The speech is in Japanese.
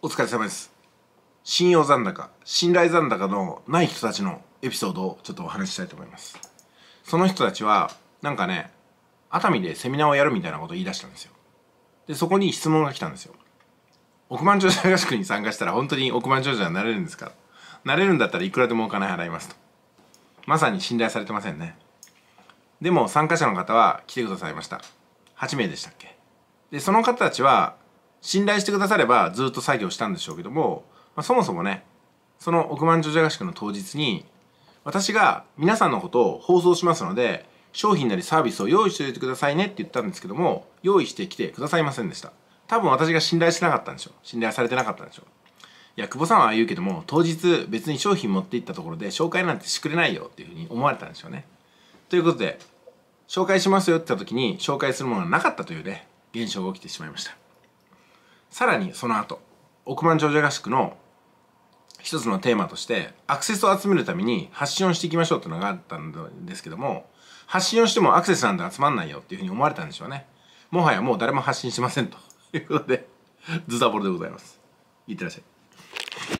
お疲れ様です信用残高信頼残高のない人たちのエピソードをちょっとお話ししたいと思いますその人たちはなんかね熱海でセミナーをやるみたいなことを言い出したんですよでそこに質問が来たんですよ億万長者合宿に参加したら本当に億万長者になれるんですかなれるんだったらいくらでもお金払いますとまさに信頼されてませんねでも参加者の方は来てくださいました8名でしたっけでその方たちは信頼してくださればずっと作業したんでしょうけども、まあ、そもそもねその億万長者合宿の当日に私が皆さんのことを放送しますので商品なりサービスを用意しておいてくださいねって言ったんですけども用意してきてくださいませんでした多分私が信頼してなかったんでしょう信頼されてなかったんでしょういや久保さんは言うけども当日別に商品持って行ったところで紹介なんてしてくれないよっていうふうに思われたんでしょうねということで紹介しますよって言った時に紹介するものがなかったというね現象が起きてしまいましたさらにその後億万長者合宿の一つのテーマとしてアクセスを集めるために発信をしていきましょうというのがあったんですけども発信をしてもアクセスなんて集まんないよっていうふうに思われたんでしょうねもはやもう誰も発信しませんということでズタボロでございますいってらっしゃい